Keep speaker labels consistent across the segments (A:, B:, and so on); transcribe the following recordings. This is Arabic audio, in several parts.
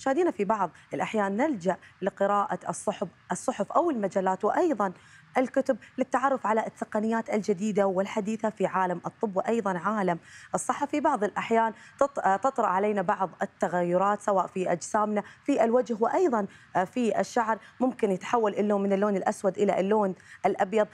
A: مشاهدينا في بعض الأحيان نلجأ لقراءة الصحف الصحف أو المجلات وأيضا الكتب للتعرف على التقنيات الجديدة والحديثة في عالم الطب وأيضا عالم الصحة في بعض الأحيان آه، تطرأ علينا بعض التغيرات سواء في أجسامنا في الوجه وأيضا آه، في الشعر ممكن يتحول اللون من اللون الأسود إلى اللون الأبيض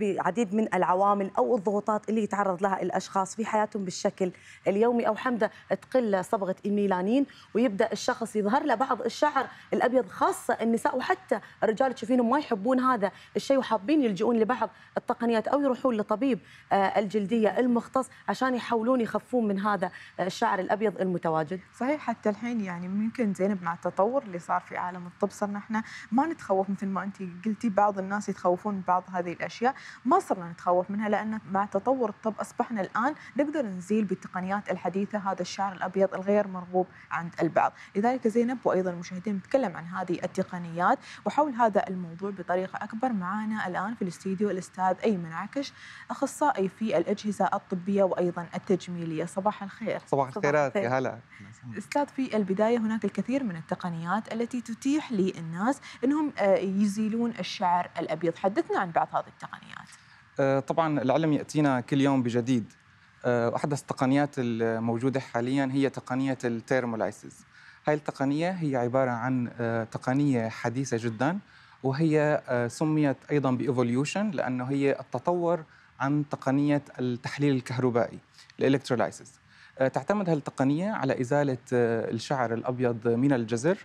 A: بعديد آه، من العوامل أو الضغوطات اللي يتعرض لها الأشخاص في حياتهم بالشكل اليومي أو حمدة تقل صبغة الميلانين ويبدأ الشخص يظهر له بعض الشعر الأبيض خاصة النساء وحتى الرجال تشوفينهم ما يحبون هذا الشيء وحب حابين يلجؤون لبعض التقنيات او يروحون لطبيب آه، الجلديه المختص عشان يحاولون يخفون من هذا آه، الشعر الابيض المتواجد
B: صحيح حتى الحين يعني ممكن زينب مع التطور اللي صار في عالم الطب صرنا احنا ما نتخوف مثل ما انت قلتي بعض الناس يتخوفون من بعض هذه الاشياء ما صرنا نتخوف منها لان مع تطور الطب اصبحنا الان نقدر نزيل بالتقنيات الحديثه هذا الشعر الابيض الغير مرغوب عند البعض لذلك زينب وايضا المشاهدين نتكلم عن هذه التقنيات وحول هذا الموضوع بطريقه اكبر معانا الآن في الاستديو الأستاذ أيمن عكش أخصائي في الأجهزة الطبية وأيضا التجميلية صباح الخير صباح الخيرات يا هلا أستاذ في البداية هناك الكثير من التقنيات التي تتيح للناس أنهم آه، يزيلون الشعر الأبيض حدثنا عن بعض هذه التقنيات
C: آه، طبعا العلم يأتينا كل يوم بجديد آه، أحدث التقنيات الموجودة حاليا هي تقنية التيرمولايسيس هاي التقنية هي عبارة عن تقنية حديثة جداً وهي آه، سميت ايضا بايفوليوشن لانه هي التطور عن تقنيه التحليل الكهربائي الالكترولايسيس آه، تعتمد هالتقنيه على ازاله آه، الشعر الابيض من الجزر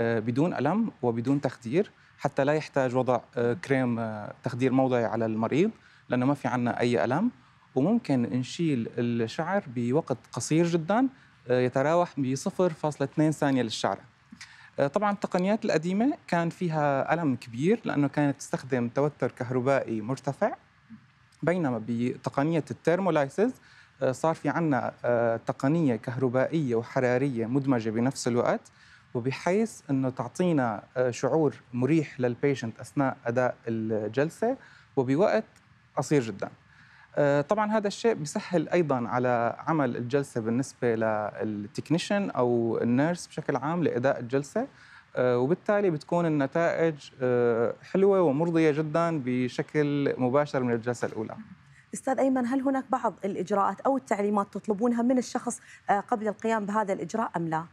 C: بدون الم وبدون تخدير حتى لا يحتاج وضع كريم تخدير موضعي على المريض لانه ما في عندنا اي الم وممكن نشيل الشعر بوقت قصير جدا يتراوح ب 0.2 ثانيه للشعره آه، طبعا التقنيات القديمه كان فيها الم كبير لانه كانت تستخدم توتر كهربائي مرتفع بينما بتقنيه الثيرمولايسز آه، صار في عنا آه، تقنيه كهربائيه وحراريه مدمجه بنفس الوقت وبحيث انه تعطينا شعور مريح للبيشنت اثناء اداء الجلسه وبوقت قصير جدا آه، طبعا هذا الشيء بيسهل ايضا على عمل الجلسه بالنسبه للتكنيشن او النيرس بشكل عام لاداء الجلسه آه، وبالتالي بتكون النتائج آه، حلوه ومرضيه جدا بشكل مباشر من الجلسه الاولى.
A: استاذ ايمن هل هناك بعض الاجراءات او التعليمات تطلبونها من الشخص قبل القيام بهذا الاجراء ام لا؟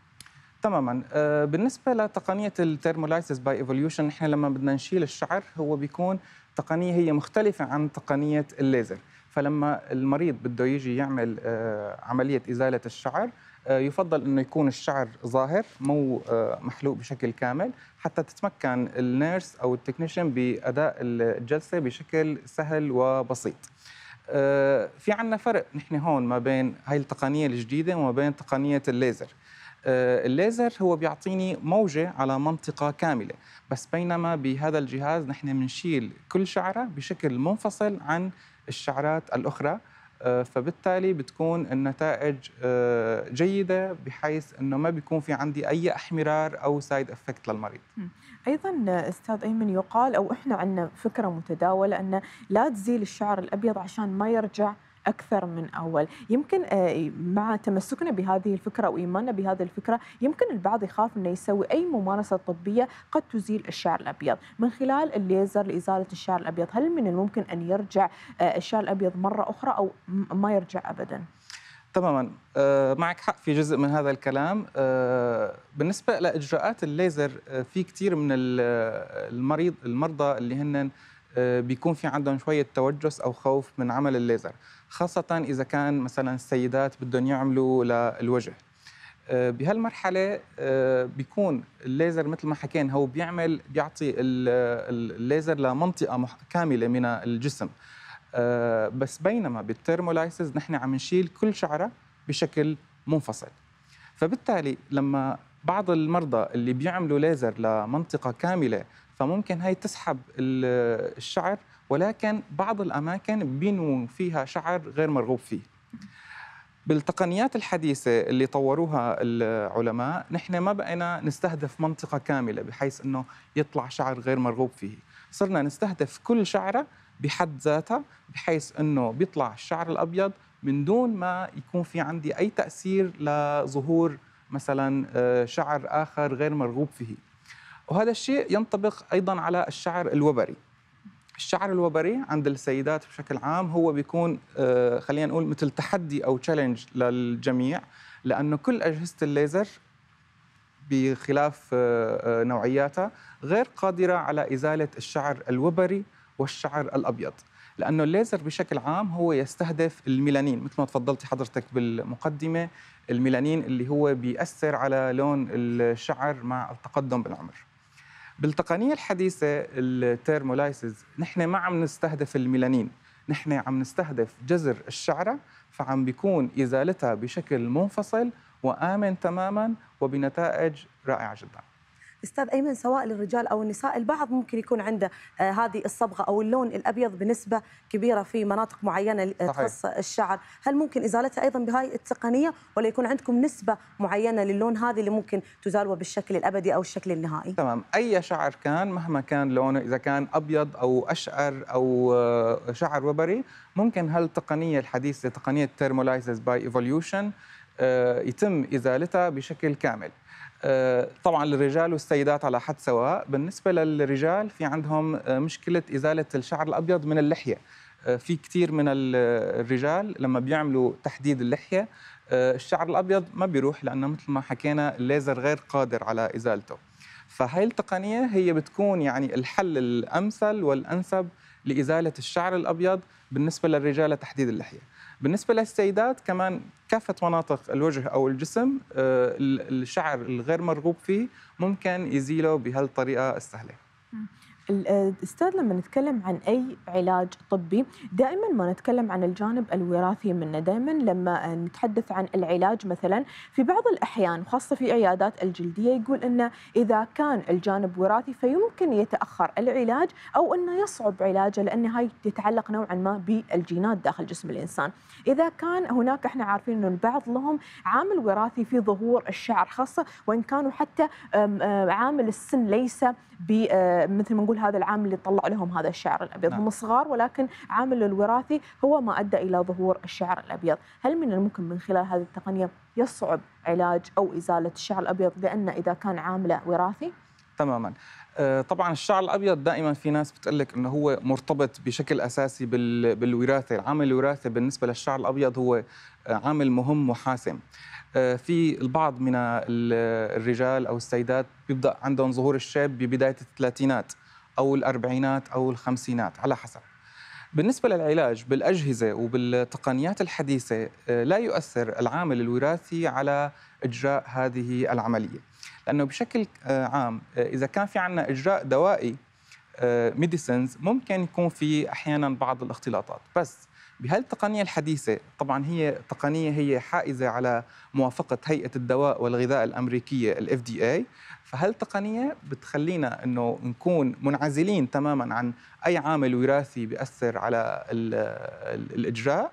C: تماما بالنسبه لتقنيه الترمولايسيس باي ايفوليوشن نحن لما بدنا نشيل الشعر هو بيكون تقنيه هي مختلفه عن تقنيه الليزر. فلما المريض بده يجي يعمل آه، عملية إزالة الشعر آه، يفضل انه يكون الشعر ظاهر مو آه، محلوق بشكل كامل حتى تتمكن النيرس او التكنيشن باداء الجلسه بشكل سهل وبسيط. في عندنا فرق نحن هون ما بين هاي التقنيه الجديده وما بين تقنيه الليزر. الليزر هو بيعطيني موجة على منطقة كاملة بس بينما بهذا الجهاز نحن بنشيل كل شعرة بشكل منفصل عن الشعرات الاخرى آه، فبالتالي بتكون النتائج آه، جيدة بحيث أنه ما بيكون في عندي أي احمرار أو سايد افكت للمريض
B: أيضا آه، أستاذ أيمن يقال أو إحنا عندنا فكرة متداولة أن لا تزيل الشعر الأبيض عشان ما يرجع اكثر من اول، يمكن آه، مع تمسكنا بهذه الفكره وايماننا بهذه الفكره، يمكن البعض يخاف انه يسوي اي ممارسه طبيه قد تزيل الشعر الابيض، من خلال الليزر لازاله الشعر الابيض، هل من الممكن ان يرجع آه، الشعر الابيض مره اخرى او ما يرجع ابدا؟
C: تماما آه، معك حق في جزء من هذا الكلام بالنسبه لاجراءات الليزر في كثير من المريض المرضى اللي هن آه، بيكون في عندهم شوية توجس أو خوف من عمل الليزر خاصة إذا كان مثلا السيدات بدهم يعملوا للوجه آه، بهالمرحلة آه، بيكون الليزر مثل ما حكينا هو بيعمل بيعطي الليزر لمنطقة كاملة من الجسم بس بينما بالترمولايسز نحن عم نشيل كل شعرة بشكل منفصل فبالتالي لما بعض المرضى اللي بيعملوا ليزر لمنطقة كاملة فممكن هي تسحب الشعر ولكن بعض الأماكن بينمو فيها شعر غير مرغوب فيه بالتقنيات الحديثة اللي طوروها العلماء نحن ما بقينا نستهدف منطقة كاملة بحيث أنه يطلع شعر غير مرغوب فيه صرنا نستهدف كل شعرة بحد ذاتها بحيث أنه بيطلع الشعر الأبيض من دون ما يكون في عندي أي تأثير لظهور مثلا آه، شعر آخر غير مرغوب فيه وهذا الشيء ينطبق أيضا على الشعر الوبري الشعر الوبري عند السيدات بشكل عام هو بيكون آه، خلينا نقول مثل تحدي أو تشالنج للجميع لأنه كل أجهزة الليزر بخلاف آه، آه، نوعياتها غير قادرة على إزالة الشعر الوبري والشعر الأبيض لأنه الليزر بشكل عام هو يستهدف الميلانين مثل ما تفضلتي حضرتك بالمقدمة الميلانين اللي هو بيأثر على لون الشعر مع التقدم بالعمر بالتقنيه الحديثه الثيرمولايسز نحن ما عم نستهدف الميلانين نحن عم نستهدف جذر الشعره فعم بيكون ازالتها بشكل منفصل وامن تماما وبنتائج رائعه جدا
A: استاذ ايمن سواء للرجال او النساء البعض ممكن يكون عنده آه، هذه الصبغه او اللون الابيض بنسبه كبيره في مناطق معينه تخص الشعر هل ممكن ازالتها ايضا بهاي التقنيه ولا يكون عندكم نسبه معينه للون هذه اللي ممكن تزالوه بالشكل الابدي او الشكل النهائي تمام
C: اي شعر كان مهما كان لونه اذا كان ابيض او اشقر او آه، شعر وبري ممكن هالتقنيه الحديثه تقنيه ثيرمولايزز باي ايفوليوشن آه، يتم ازالتها بشكل كامل آه، طبعا للرجال والسيدات على حد سواء بالنسبه للرجال في عندهم آه، مشكله ازاله الشعر الابيض من اللحيه في كثير من الرجال لما بيعملوا تحديد اللحيه الشعر الابيض ما بيروح لانه مثل ما حكينا الليزر غير قادر على ازالته فهي التقنيه هي بتكون يعني الحل الامثل والانسب لازاله الشعر الابيض بالنسبه للرجال لتحديد اللحيه بالنسبه للسيدات كمان كافه مناطق الوجه او الجسم آه، الشعر الغير مرغوب فيه ممكن يزيله بهالطريقه السهله
B: الاستاذ آه، لما نتكلم عن اي علاج طبي دائما ما نتكلم عن الجانب الوراثي منه دائما لما آه، نتحدث عن العلاج مثلا في بعض الاحيان خاصه في عيادات الجلديه يقول انه اذا كان الجانب وراثي فيمكن يتاخر العلاج او انه يصعب علاجه لان هاي تتعلق نوعا ما بالجينات داخل جسم الانسان اذا كان هناك احنا عارفين انه البعض لهم عامل وراثي في ظهور الشعر خاصه وان كانوا حتى عامل السن ليس آه، مثل ما نقول نقول هذا العامل اللي طلع لهم هذا الشعر الابيض نعم. هم صغار ولكن عامل الوراثي هو ما ادى الى ظهور الشعر الابيض هل من الممكن من خلال هذه التقنيه يصعب علاج او ازاله الشعر الابيض لان اذا كان عامله وراثي
C: تماما آه، طبعا الشعر الابيض دائما في ناس بتقول لك انه هو مرتبط بشكل اساسي بالوراثه، العامل الوراثي بالنسبه للشعر الابيض هو آه، عامل مهم وحاسم. آه، في البعض من الرجال او السيدات بيبدا عندهم ظهور الشاب ببدايه الثلاثينات او الاربعينات او الخمسينات على حسب. بالنسبه للعلاج بالاجهزه وبالتقنيات الحديثه آه، لا يؤثر العامل الوراثي على اجراء هذه العمليه لانه بشكل آه، عام آه، اذا كان في عندنا اجراء دوائي ميديسنز ممكن يكون في احيانا بعض الاختلاطات بس بهالتقنية الحديثة طبعا هي تقنية هي حائزة على موافقة هيئة الدواء والغذاء الأمريكية الـ FDA فهالتقنية بتخلينا أنه نكون منعزلين تماما عن أي عامل وراثي بيأثر على الـ الـ الإجراء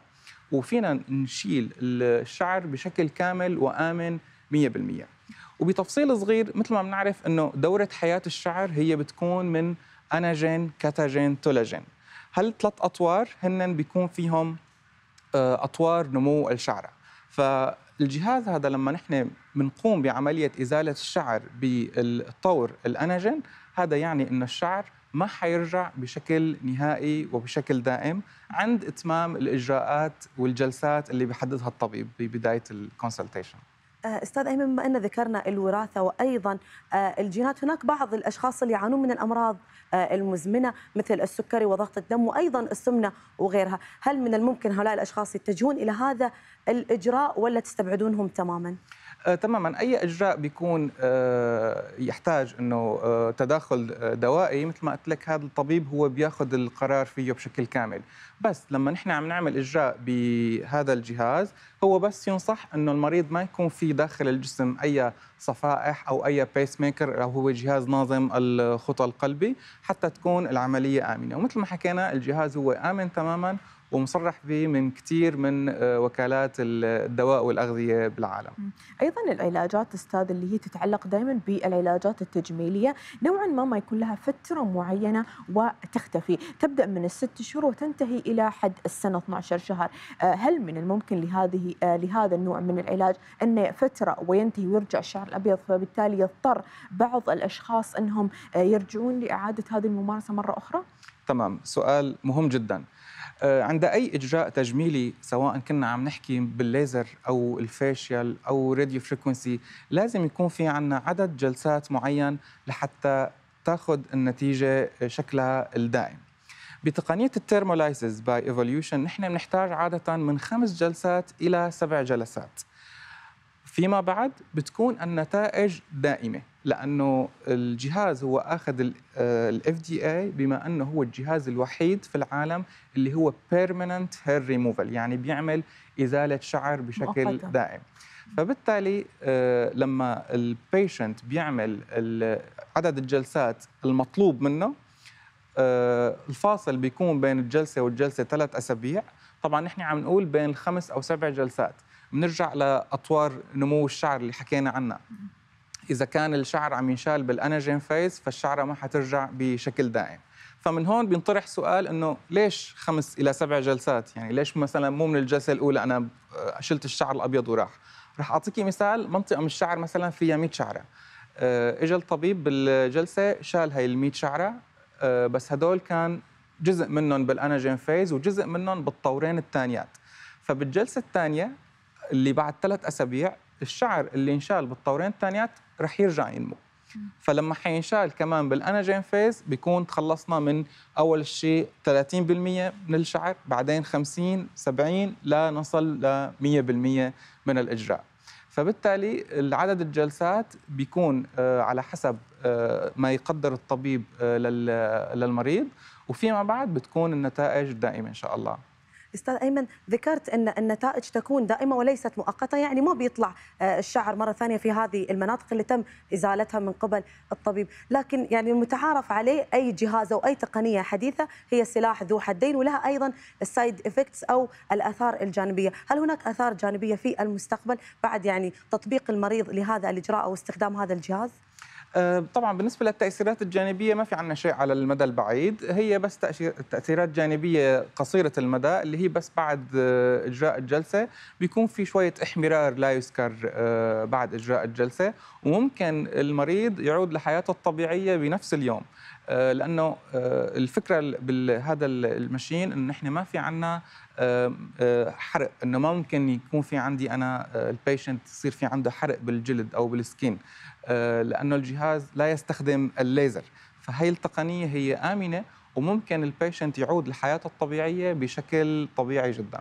C: وفينا نشيل الشعر بشكل كامل وآمن 100% وبتفصيل صغير مثل ما بنعرف أنه دورة حياة الشعر هي بتكون من أناجين كاتاجين تولاجين هل ثلاث أطوار هن بيكون فيهم آه، أطوار نمو الشعرة فالجهاز هذا لما نحن بنقوم بعملية إزالة الشعر بالطور الأناجين هذا يعني أن الشعر ما حيرجع بشكل نهائي وبشكل دائم عند إتمام الإجراءات والجلسات اللي بحددها الطبيب ببداية الكونسلتيشن
A: آه، استاذ ايمن بما ان ذكرنا الوراثه وايضا آه، الجينات هناك بعض الاشخاص اللي يعانون من الامراض آه، المزمنه مثل السكري وضغط الدم وايضا السمنه وغيرها، هل من الممكن هؤلاء الاشخاص يتجهون الى هذا الاجراء ولا تستبعدونهم تماما؟
C: آه، تماما اي اجراء بيكون آه، يحتاج انه آه، تداخل دوائي مثل ما قلت لك هذا الطبيب هو بياخذ القرار فيه بشكل كامل بس لما نحن عم نعمل اجراء بهذا الجهاز هو بس ينصح انه المريض ما يكون في داخل الجسم اي صفائح او اي بيس ميكر او هو جهاز ناظم الخطى القلبي حتى تكون العمليه امنه ومثل ما حكينا الجهاز هو امن تماما ومصرح به من كثير من آه، وكالات الدواء والاغذيه بالعالم.
B: ايضا العلاجات استاذ اللي هي تتعلق دائما بالعلاجات التجميليه نوعا ما ما يكون لها فتره معينه وتختفي، تبدا من الست شهور وتنتهي الى حد السنه 12 شهر، آه، هل من الممكن لهذه آه، لهذا النوع من العلاج انه فتره وينتهي ويرجع الشعر الابيض فبالتالي يضطر بعض الاشخاص انهم يرجعون لاعاده هذه الممارسه مره اخرى؟
C: تمام، سؤال مهم جدا. آه، عند اي اجراء تجميلي سواء كنا عم نحكي بالليزر او الفاشيال او راديو فريكونسي لازم يكون في عندنا عدد جلسات معين لحتى تاخذ النتيجه شكلها الدائم بتقنية الترمولايسز باي ايفوليوشن نحن بنحتاج عادة من خمس جلسات إلى سبع جلسات فيما بعد بتكون النتائج دائمة لانه الجهاز هو اخذ الاف دي اي بما انه هو الجهاز الوحيد في العالم اللي هو بيرمننت هير ريموفال يعني بيعمل ازاله شعر بشكل مؤقتة. دائم فبالتالي آه، لما البيشنت بيعمل عدد الجلسات المطلوب منه آه، الفاصل بيكون بين الجلسه والجلسه ثلاث اسابيع طبعا نحن عم نقول بين الخمس او سبع جلسات بنرجع لاطوار نمو الشعر اللي حكينا عنها اذا كان الشعر عم ينشال بالانجين فيز فالشعره ما حترجع بشكل دائم فمن هون بينطرح سؤال انه ليش خمس الى سبع جلسات يعني ليش مثلا مو من الجلسه الاولى انا آه، شلت الشعر الابيض وراح رح اعطيكي مثال منطقه من الشعر مثلا فيها 100 شعره آه، اجى الطبيب بالجلسه شال هاي ال 100 شعره آه، بس هدول كان جزء منهم بالاناجين فيز وجزء منهم بالطورين الثانيات فبالجلسه الثانيه اللي بعد ثلاث اسابيع الشعر اللي انشال بالطورين الثانيات رح يرجع ينمو فلما حينشال كمان بالاناجين فيز بيكون تخلصنا من اول شيء 30% من الشعر بعدين 50 70 لنصل ل 100% من الاجراء فبالتالي عدد الجلسات بيكون آه، على حسب آه، ما يقدر الطبيب آه، للمريض وفيما بعد بتكون النتائج دائمه ان شاء الله
A: استاذ ايمن ذكرت ان النتائج تكون دائمه وليست مؤقته يعني ما بيطلع آه، الشعر مره ثانيه في هذه المناطق اللي تم ازالتها من قبل الطبيب لكن يعني المتعارف عليه اي جهاز او اي تقنيه حديثه هي سلاح ذو حدين ولها ايضا السايد افكتس او الاثار الجانبيه هل هناك اثار جانبيه في المستقبل بعد يعني تطبيق المريض لهذا الاجراء او استخدام هذا الجهاز
C: آه، طبعا بالنسبه للتاثيرات الجانبيه ما في عندنا شيء على المدى البعيد هي بس تاثيرات جانبيه قصيره المدى اللي هي بس بعد آه، اجراء الجلسه بيكون في شويه احمرار لا يذكر آه، بعد اجراء الجلسه وممكن المريض يعود لحياته الطبيعيه بنفس اليوم لانه الفكره بهذا المشين انه نحن ما في عندنا حرق انه ما ممكن يكون في عندي انا البيشنت يصير في عنده حرق بالجلد او بالسكين آه، لانه الجهاز لا يستخدم الليزر فهي التقنيه هي امنه وممكن البيشنت يعود لحياته الطبيعيه بشكل طبيعي جدا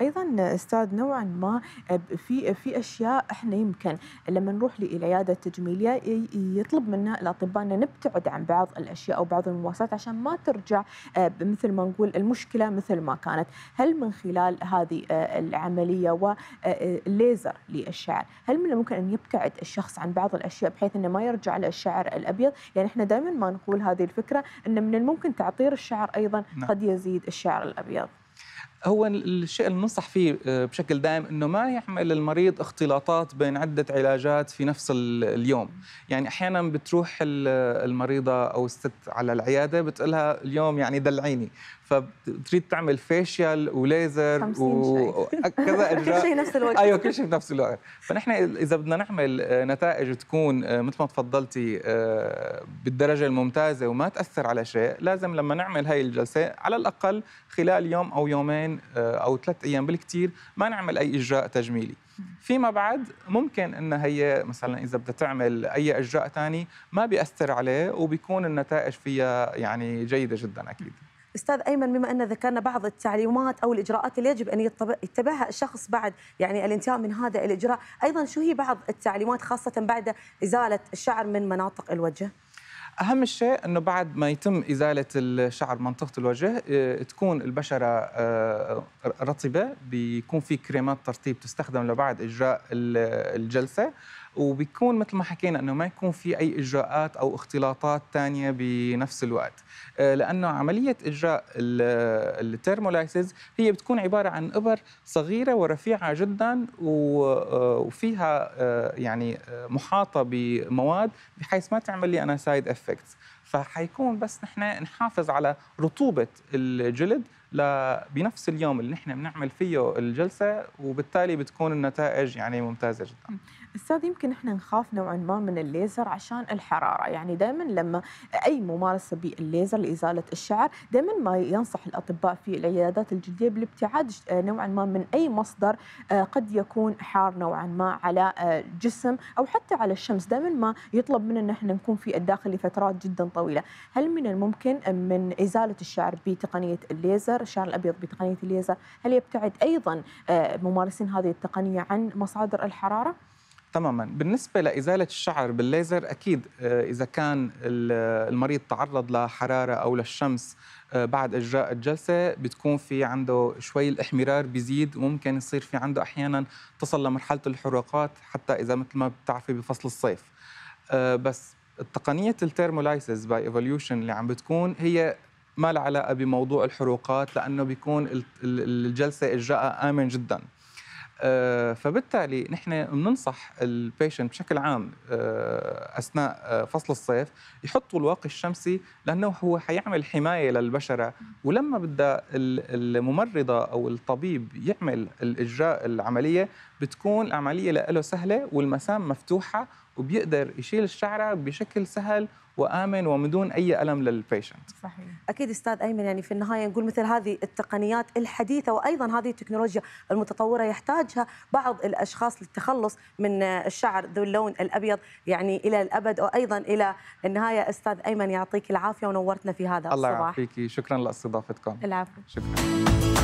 B: ايضا استاذ نوعا ما آه، في في اشياء احنا يمكن لما نروح للعياده التجميليه يطلب منا الاطباء ان نبتعد عن بعض الاشياء او بعض الممارسات عشان ما ترجع آه، مثل ما نقول المشكله مثل ما كانت، هل من خلال هذه آه، العمليه والليزر للشعر، هل من الممكن ان يبتعد الشخص عن بعض الاشياء بحيث انه ما يرجع للشعر الابيض؟ يعني احنا دائما ما نقول هذه الفكره ان من الممكن تعطير الشعر ايضا نعم. قد يزيد الشعر الابيض.
C: هو الشيء اللي ننصح فيه آه، بشكل دائم انه ما يعمل المريض اختلاطات بين عده علاجات في نفس اليوم، يعني احيانا بتروح المريضه او الست على العياده بتقول لها اليوم يعني دلعيني، فبتريد تعمل فيشيال وليزر وكذا اجراء كل شيء نفس الوقت ايوه كل شيء بنفس الوقت فنحن اذا بدنا نعمل آه، نتائج تكون آه، مثل ما تفضلتي آه، بالدرجه الممتازه وما تاثر على شيء لازم لما نعمل هاي الجلسه على الاقل خلال يوم او يومين او ثلاث ايام بالكثير ما نعمل اي اجراء تجميلي فيما بعد ممكن ان هي مثلا اذا بدها تعمل اي اجراء ثاني ما بياثر عليه وبيكون النتائج فيها يعني جيده جدا اكيد
A: استاذ ايمن بما ان ذكرنا بعض التعليمات او الاجراءات اللي يجب ان يتبعها الشخص بعد يعني الانتهاء من هذا الاجراء، ايضا شو هي بعض التعليمات خاصه بعد ازاله الشعر من مناطق الوجه؟
C: اهم شيء انه بعد ما يتم ازاله الشعر منطقه الوجه آه، تكون البشره آه، رطبه بيكون في كريمات ترطيب تستخدم لبعد اجراء الجلسه وبيكون مثل ما حكينا انه ما يكون في اي اجراءات او اختلاطات ثانيه بنفس الوقت آه، لانه عمليه اجراء الترمولايسز هي بتكون عباره عن ابر صغيره ورفيعه جدا آه، وفيها آه، يعني محاطه بمواد بحيث ما تعمل لي انا سايد افكتس فحيكون بس نحن نحافظ على رطوبه الجلد بنفس اليوم اللي نحن بنعمل فيه الجلسه وبالتالي بتكون النتائج يعني ممتازه جدا
B: استاذ يمكن احنا نخاف نوعا ما من الليزر عشان الحراره يعني دائما لما اي ممارسه بالليزر لازاله الشعر دائما ما ينصح الاطباء في العيادات الجلديه بالابتعاد آه، نوعا ما من اي مصدر آه، قد يكون حار نوعا ما على الجسم آه، او حتى على الشمس دائما ما يطلب منا ان احنا نكون في الداخل لفترات جدا طويله هل من الممكن من ازاله الشعر بتقنيه الليزر الشعر الابيض بتقنيه الليزر هل يبتعد ايضا ممارسين هذه التقنيه عن مصادر الحراره تماما
C: بالنسبه لازاله الشعر بالليزر اكيد آه، اذا كان آه، المريض تعرض لحراره او للشمس آه، بعد اجراء الجلسه بتكون في عنده شوي الاحمرار بيزيد وممكن يصير في عنده احيانا تصل لمرحله الحروقات حتى اذا مثل ما بتعرفي بفصل الصيف بس تقنيه الترمولايسز باي ايفوليوشن اللي عم بتكون هي ما لها علاقه بموضوع الحروقات لانه بيكون الجلسه اجراءها امن جدا آه، فبالتالي نحن بننصح البيشنت بشكل عام آه، اثناء آه، فصل الصيف يحطوا الواقي الشمسي لانه هو حيعمل حمايه للبشره ولما بدها الممرضه او الطبيب يعمل الاجراء العمليه بتكون العملية له سهلة والمسام مفتوحة وبيقدر يشيل الشعرة بشكل سهل وآمن ومن دون أي ألم للبيشنت
A: صحيح أكيد أستاذ أيمن يعني في النهاية نقول مثل هذه التقنيات الحديثة وأيضا هذه التكنولوجيا المتطورة يحتاجها بعض الأشخاص للتخلص من الشعر ذو اللون الأبيض يعني إلى الأبد وأيضا إلى النهاية أستاذ أيمن يعطيك العافية ونورتنا في هذا الله الصباح الله
C: يعافيك شكرا لاستضافتكم
A: العفو شكرا